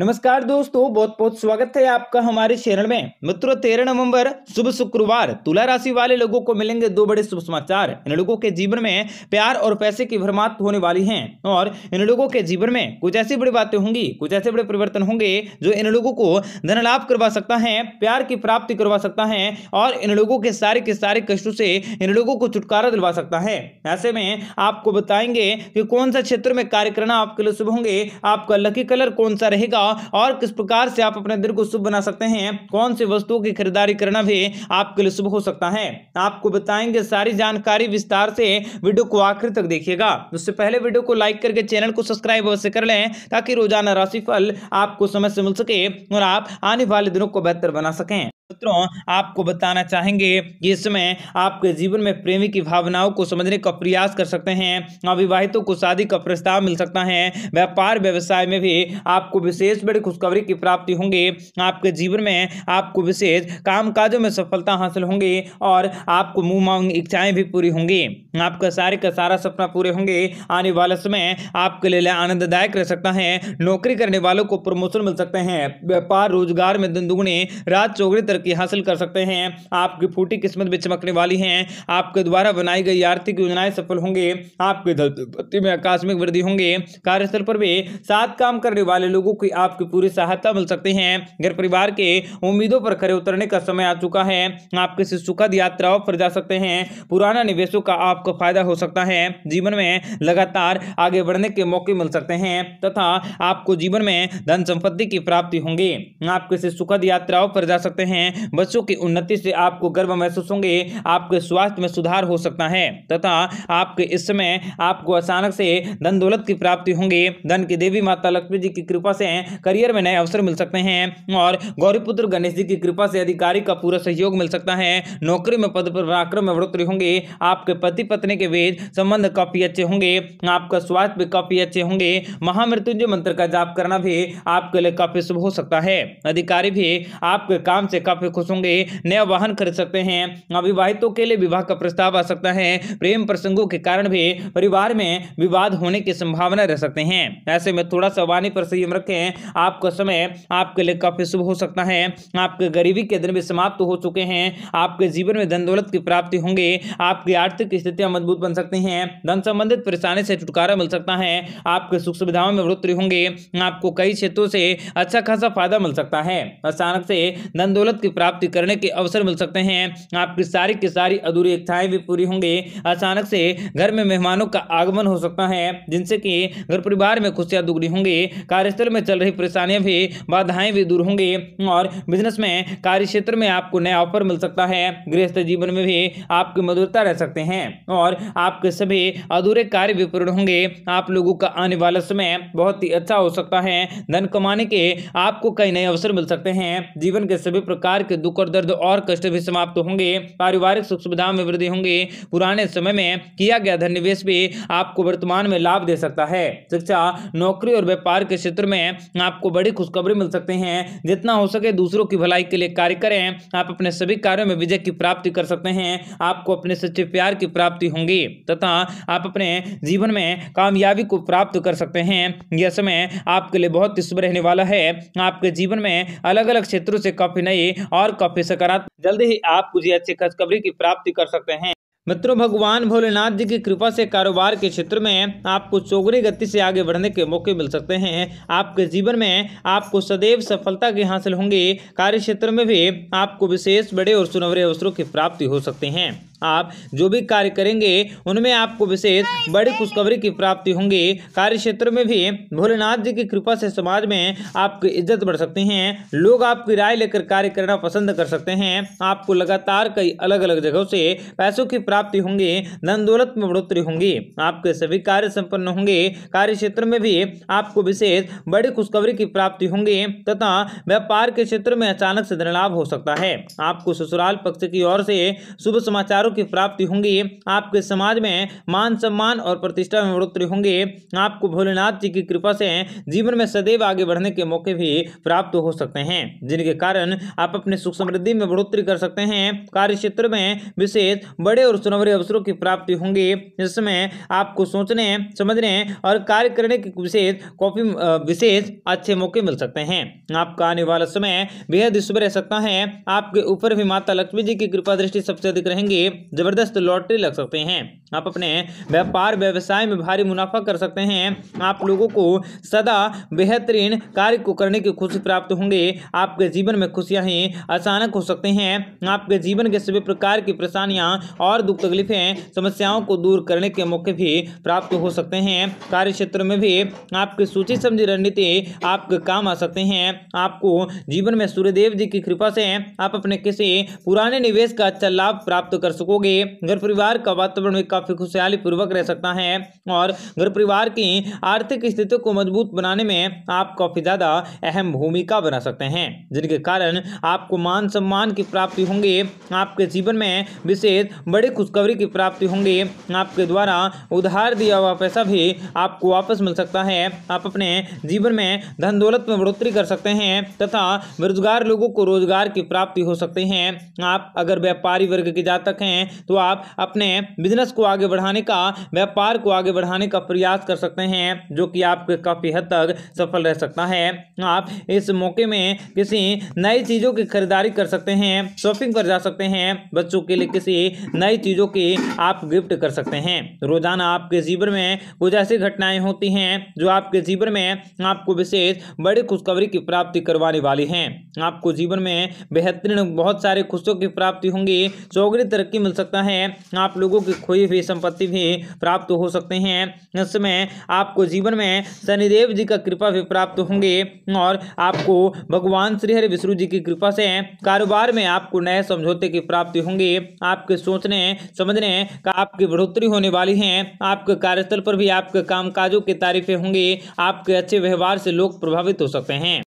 नमस्कार दोस्तों बहुत बहुत स्वागत है आपका हमारे चैनल में मित्रों तेरह नवंबर शुभ शुक्रवार तुला राशि वाले लोगों को मिलेंगे दो बड़े शुभ समाचार इन लोगों के जीवन में प्यार और पैसे की भरमात होने वाली हैं और इन लोगों के जीवन में कुछ ऐसी बड़ी बातें होंगी कुछ ऐसे बड़े परिवर्तन होंगे जो इन लोगों को धन लाभ करवा सकता है प्यार की प्राप्ति करवा सकता है और इन लोगों के सारे के सारे कष्टों से इन लोगों को छुटकारा दिलवा सकता है ऐसे में आपको बताएंगे कि कौन सा क्षेत्र में कार्य करना आपके लिए शुभ होंगे आपका लकी कलर कौन सा रहेगा और किस प्रकार से आप अपने दिन को शुभ बना सकते हैं कौन सी वस्तुओं की खरीदारी करना भी आपके लिए शुभ हो सकता है आपको बताएंगे सारी जानकारी विस्तार से वीडियो को आखिर तक देखिएगा उससे पहले वीडियो को लाइक करके चैनल को सब्सक्राइब अवश्य कर लें ताकि रोजाना राशिफल आपको समय से मिल सके और आप आने वाले दिनों को बेहतर बना सकें मित्रों आपको बताना चाहेंगे कि इसमें आपके जीवन में प्रेमी की भावनाओं को समझने का प्रयास कर सकते हैं अविवाहितों को शादी का प्रस्ताव मिल सकता है व्यापार व्यवसाय में भी आपको विशेष बड़ी खुशखबरी की प्राप्ति होंगे आपके जीवन में आपको विशेष कामकाजों में सफलता हासिल होंगी और आपको मुँह मांग इच्छाएं भी पूरी होंगी आपका सारे का सारा सपना पूरे होंगे आने वाला समय आपके लिए आनंददायक रह सकता है नौकरी करने वालों को प्रमोशन मिल सकते हैं व्यापार रोजगार में दिन दुगुने रात चौगड़ी तरक्की हासिल कर सकते हैं आपकी फूटी किस्मत भी चमकने वाली है आपके द्वारा बनाई गई आर्थिक योजनाएं सफल होंगे आपके धरती में आकस्मिक वृद्धि होंगे कार्यस्थल पर भी साथ काम करने वाले लोगों की आपकी पूरी सहायता मिल सकती है घर परिवार के उम्मीदों पर खड़े उतरने का समय आ चुका है आप किसी सुखद यात्राओं पर जा सकते हैं पुराना निवेशों का आपको फायदा हो सकता है जीवन में लगातार आगे बढ़ने के मौके मिल सकते हैं तथा आपको जीवन में धन संपत्ति की प्राप्ति होंगी आप किसी सुखद यात्राओं पर जा सकते हैं हैं बच्चों की उन्नति से आपको गर्व महसूस होंगे आपके स्वास्थ्य में सुधार हो सकता है तथा आपके इस समय आपको अचानक से धन दौलत की प्राप्ति होंगी धन की देवी माता लक्ष्मी जी की कृपा से करियर में नए अवसर मिल सकते हैं और गौरीपुत्र गणेश जी की कृपा से अधिकारी का पूरा सहयोग मिल सकता है नौकरी में पद पर पराक्रम में बढ़ोतरी होंगे आपके पति पत्नी के बीच संबंध काफी अच्छे होंगे आपका स्वास्थ्य भी काफी अच्छे होंगे महामृत्युंजय मंत्र का जाप करना भी आपके लिए काफी शुभ हो सकता है अधिकारी भी आपके काम से काफी काफी खुश होंगे नया वाहन खरीद सकते हैं अविवाहितों के लिए विवाह का प्रस्ताव आ सकता है प्रेम प्रसंगों के कारण भी परिवार में विवाद होने की संभावना रह सकते हैं ऐसे में थोड़ा सा वाणी पर संयम रखें आपका समय आपके लिए काफी शुभ हो सकता है आपके गरीबी के दिन भी समाप्त हो चुके हैं आपके जीवन में धन दौलत की प्राप्ति होंगे आपकी आर्थिक स्थितियां मजबूत बन सकती हैं धन संबंधित परेशानी से छुटकारा मिल सकता है आपके सुख सुविधाओं में बढ़ोतरी होंगे आपको कई क्षेत्रों से अच्छा खासा फायदा मिल सकता है अचानक से धन दौलत की प्राप्ति करने के अवसर मिल सकते हैं आपकी सारी की सारी अधूरी इच्छाएं भी पूरी होंगे अचानक से घर में मेहमानों का आगमन हो सकता है जिनसे कि घर परिवार में खुशियां दुगनी होंगी कार्यस्थल में चल रही परेशानियां भी बाधाएं भी दूर होंगी और बिजनेस में कार्य क्षेत्र में आपको नया ऑफर मिल सकता है गृहस्थ जीवन में भी आपकी मधुरता रह सकते हैं और आपके सभी अधूरे कार्य भी पूर्ण होंगे आप लोगों का आने वाला समय बहुत ही अच्छा हो सकता है धन कमाने के आपको कई नए अवसर मिल सकते हैं जीवन के सभी प्रकार परिवार के दुख और दर्द और कष्ट भी समाप्त होंगे पारिवारिक सुख सुविधाओं में वृद्धि होंगे पुराने समय में किया गया धन निवेश भी आपको वर्तमान में लाभ दे सकता है शिक्षा नौकरी और व्यापार के क्षेत्र में आपको बड़ी खुशखबरी मिल सकते हैं जितना हो सके दूसरों की भलाई के लिए कार्य करें आप अपने सभी कार्यों में विजय की प्राप्ति कर सकते हैं आपको अपने सच्चे प्यार की प्राप्ति होंगी तथा आप अपने जीवन में कामयाबी को प्राप्त कर सकते हैं यह समय आपके लिए बहुत शुभ रहने वाला है आपके जीवन में अलग अलग क्षेत्रों से काफी नई और काफी सकारात्मक जल्द ही आप कुछ अच्छी खुशखबरी की प्राप्ति कर सकते हैं मित्रों भगवान भोलेनाथ जी की कृपा से कारोबार के क्षेत्र में आपको चौगुनी गति से आगे बढ़ने के मौके मिल सकते हैं आपके जीवन में आपको सदैव सफलता के हासिल होंगे कार्य क्षेत्र में भी आपको विशेष बड़े और सुनहरे अवसरों की प्राप्ति हो सकती हैं आप जो भी कार्य करेंगे उनमें आपको विशेष बड़ी खुशखबरी की प्राप्ति होंगी कार्य क्षेत्र में भी भोलेनाथ जी की कृपा से समाज में आपकी इज्जत बढ़ सकती है लोग आपकी राय लेकर कार्य करना पसंद कर सकते हैं आपको लगातार कई अलग अलग जगहों से पैसों की प्राप्ति होंगी धन दौलत में बढ़ोतरी होंगी आपके सभी कार्य संपन्न होंगे कार्य क्षेत्र में भी आपको विशेष बड़ी खुशखबरी की प्राप्ति होंगी तथा व्यापार के क्षेत्र में अचानक से धन लाभ हो सकता है आपको ससुराल पक्ष की ओर से शुभ समाचार अधिकारों की प्राप्ति होंगी आपके समाज में मान सम्मान और प्रतिष्ठा में बढ़ोतरी होंगी आपको भोलेनाथ जी की कृपा से जीवन में सदैव आगे बढ़ने के मौके भी प्राप्त हो सकते हैं जिनके कारण आप अपने सुख समृद्धि में बढ़ोतरी कर सकते हैं कार्य क्षेत्र में विशेष बड़े और सुनवरे अवसरों की प्राप्ति होंगी जिसमें आपको सोचने समझने और कार्य करने के विशेष कॉपी विशेष अच्छे मौके मिल सकते हैं आपका आने वाला समय बेहद शुभ रह सकता है आपके ऊपर भी माता लक्ष्मी जी की कृपा दृष्टि सबसे अधिक रहेंगी ज़बरदस्त लॉटरी लग सकते हैं आप अपने व्यापार व्यवसाय में भारी मुनाफा कर सकते हैं आप लोगों को सदा बेहतरीन कार्य को करने की खुशी प्राप्त होंगे आपके जीवन में खुशियाँ ही अचानक हो सकते हैं आपके जीवन के सभी प्रकार की परेशानियाँ और दुख तकलीफें समस्याओं को दूर करने के मौके भी प्राप्त हो सकते हैं कार्य क्षेत्र में भी आपकी सूची समझी रणनीति आपके काम आ सकते हैं आपको जीवन में सूर्यदेव जी की कृपा से आप अपने किसी पुराने निवेश का अच्छा लाभ प्राप्त कर सकते सकोगे घर परिवार का वातावरण भी काफ़ी खुशहाली पूर्वक रह सकता है और घर परिवार की आर्थिक स्थिति को मजबूत बनाने में आप काफ़ी ज़्यादा अहम भूमिका बना सकते हैं जिनके कारण आपको मान सम्मान की प्राप्ति होंगे आपके जीवन में विशेष बड़ी खुशखबरी की प्राप्ति होंगी आपके द्वारा उधार दिया हुआ पैसा भी आपको वापस मिल सकता है आप अपने जीवन में धन दौलत में बढ़ोतरी कर सकते हैं तथा बेरोजगार लोगों को रोजगार की प्राप्ति हो सकती है आप अगर व्यापारी वर्ग के जातक हैं हैं तो आप अपने बिजनेस को आगे बढ़ाने का व्यापार को आगे बढ़ाने का प्रयास कर सकते हैं जो कि आपके काफ़ी हद तक सफल रह सकता है आप इस मौके में किसी नई चीज़ों की खरीदारी कर सकते हैं शॉपिंग पर जा सकते हैं बच्चों के लिए किसी नई चीज़ों की आप गिफ्ट कर सकते हैं रोजाना आपके जीवन में कुछ ऐसी घटनाएं होती हैं जो आपके जीवन में आपको विशेष बड़ी खुशखबरी की प्राप्ति करवाने वाली हैं आपको जीवन में बेहतरीन बहुत सारे खुशियों की प्राप्ति होंगी चौगड़ी तरक्की मिल सकता है आप लोगों की खोई हुई संपत्ति भी प्राप्त हो सकते हैं इस समय आपको जीवन में शनिदेव जी का कृपा भी प्राप्त होंगे और आपको भगवान श्रीहरि विष्णु जी की कृपा से कारोबार में आपको नए समझौते की प्राप्ति होंगी आपके सोचने समझने का आपकी बढ़ोतरी होने वाली है आपके कार्यस्थल पर भी आपके कामकाजों की तारीफें होंगी आपके अच्छे व्यवहार से लोग प्रभावित हो सकते हैं